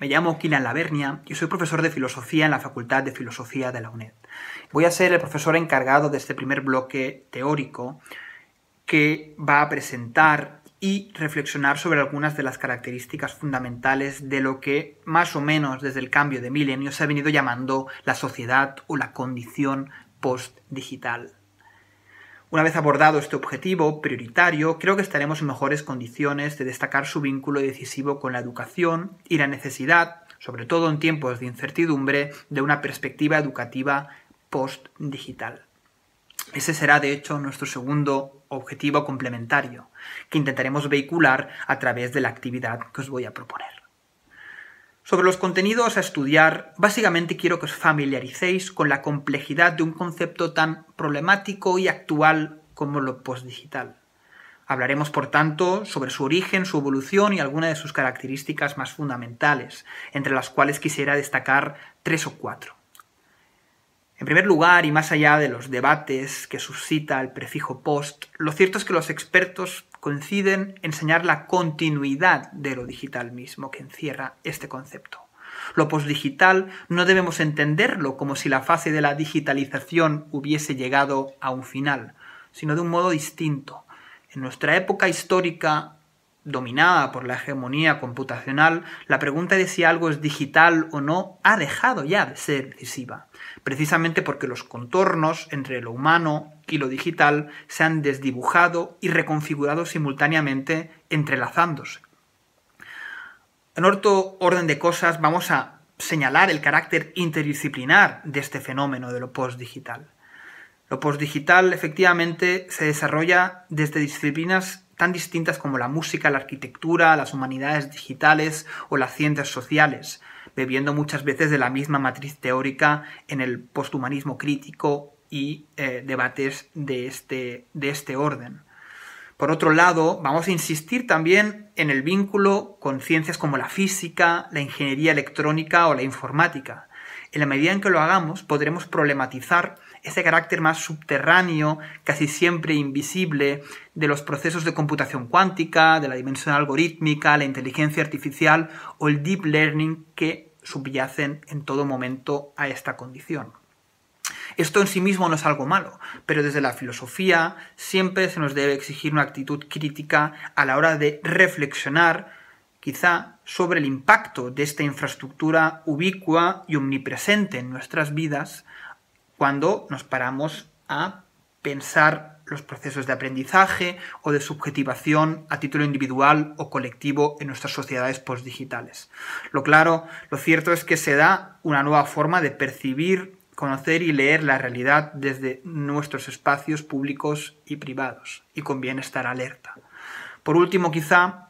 Me llamo Kilan Lavernia y soy profesor de filosofía en la Facultad de Filosofía de la UNED. Voy a ser el profesor encargado de este primer bloque teórico que va a presentar y reflexionar sobre algunas de las características fundamentales de lo que más o menos desde el cambio de milenio se ha venido llamando la sociedad o la condición postdigital. Una vez abordado este objetivo prioritario, creo que estaremos en mejores condiciones de destacar su vínculo decisivo con la educación y la necesidad, sobre todo en tiempos de incertidumbre, de una perspectiva educativa post-digital. Ese será, de hecho, nuestro segundo objetivo complementario, que intentaremos vehicular a través de la actividad que os voy a proponer. Sobre los contenidos a estudiar, básicamente quiero que os familiaricéis con la complejidad de un concepto tan problemático y actual como lo postdigital. Hablaremos, por tanto, sobre su origen, su evolución y algunas de sus características más fundamentales, entre las cuales quisiera destacar tres o cuatro. En primer lugar, y más allá de los debates que suscita el prefijo post, lo cierto es que los expertos coinciden en señalar la continuidad de lo digital mismo que encierra este concepto. Lo postdigital no debemos entenderlo como si la fase de la digitalización hubiese llegado a un final, sino de un modo distinto. En nuestra época histórica dominada por la hegemonía computacional, la pregunta de si algo es digital o no ha dejado ya de ser decisiva, precisamente porque los contornos entre lo humano y lo digital se han desdibujado y reconfigurado simultáneamente, entrelazándose. En otro orden de cosas vamos a señalar el carácter interdisciplinar de este fenómeno de lo postdigital. Lo postdigital efectivamente se desarrolla desde disciplinas tan distintas como la música, la arquitectura, las humanidades digitales o las ciencias sociales, bebiendo muchas veces de la misma matriz teórica en el posthumanismo crítico y eh, debates este, de este orden. Por otro lado, vamos a insistir también en el vínculo con ciencias como la física, la ingeniería electrónica o la informática, en la medida en que lo hagamos, podremos problematizar ese carácter más subterráneo, casi siempre invisible, de los procesos de computación cuántica, de la dimensión algorítmica, la inteligencia artificial o el deep learning que subyacen en todo momento a esta condición. Esto en sí mismo no es algo malo, pero desde la filosofía siempre se nos debe exigir una actitud crítica a la hora de reflexionar quizá sobre el impacto de esta infraestructura ubicua y omnipresente en nuestras vidas cuando nos paramos a pensar los procesos de aprendizaje o de subjetivación a título individual o colectivo en nuestras sociedades postdigitales. Lo claro, lo cierto es que se da una nueva forma de percibir, conocer y leer la realidad desde nuestros espacios públicos y privados, y conviene estar alerta. Por último, quizá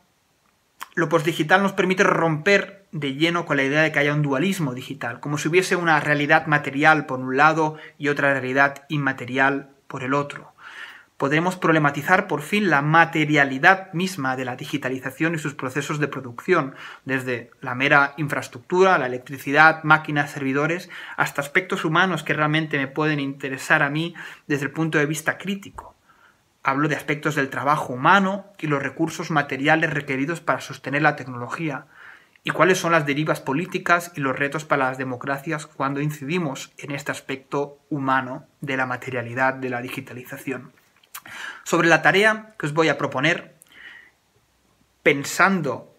lo postdigital nos permite romper de lleno con la idea de que haya un dualismo digital, como si hubiese una realidad material por un lado y otra realidad inmaterial por el otro. Podremos problematizar por fin la materialidad misma de la digitalización y sus procesos de producción, desde la mera infraestructura, la electricidad, máquinas, servidores, hasta aspectos humanos que realmente me pueden interesar a mí desde el punto de vista crítico. Hablo de aspectos del trabajo humano y los recursos materiales requeridos para sostener la tecnología, y cuáles son las derivas políticas y los retos para las democracias cuando incidimos en este aspecto humano de la materialidad de la digitalización. Sobre la tarea que os voy a proponer, pensando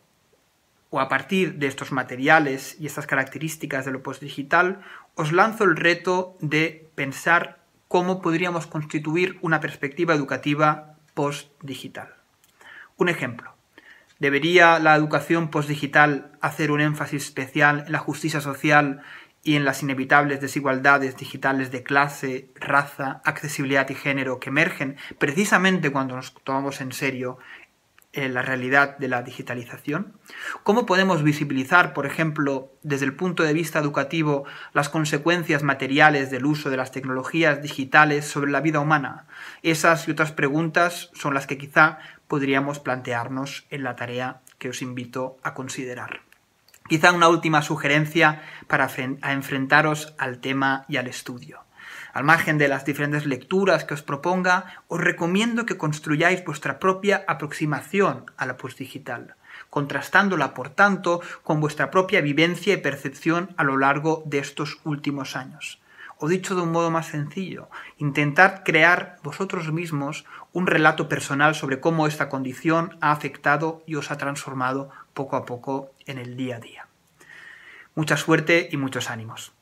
o a partir de estos materiales y estas características de lo postdigital, os lanzo el reto de pensar cómo podríamos constituir una perspectiva educativa postdigital. Un ejemplo. ¿Debería la educación postdigital hacer un énfasis especial en la justicia social y en las inevitables desigualdades digitales de clase, raza, accesibilidad y género que emergen precisamente cuando nos tomamos en serio eh, la realidad de la digitalización? ¿Cómo podemos visibilizar, por ejemplo, desde el punto de vista educativo, las consecuencias materiales del uso de las tecnologías digitales sobre la vida humana? Esas y otras preguntas son las que quizá podríamos plantearnos en la tarea que os invito a considerar. Quizá una última sugerencia para enfrentaros al tema y al estudio. Al margen de las diferentes lecturas que os proponga, os recomiendo que construyáis vuestra propia aproximación a la postdigital, contrastándola, por tanto, con vuestra propia vivencia y percepción a lo largo de estos últimos años. O dicho de un modo más sencillo, intentad crear vosotros mismos un relato personal sobre cómo esta condición ha afectado y os ha transformado poco a poco en el día a día. Mucha suerte y muchos ánimos.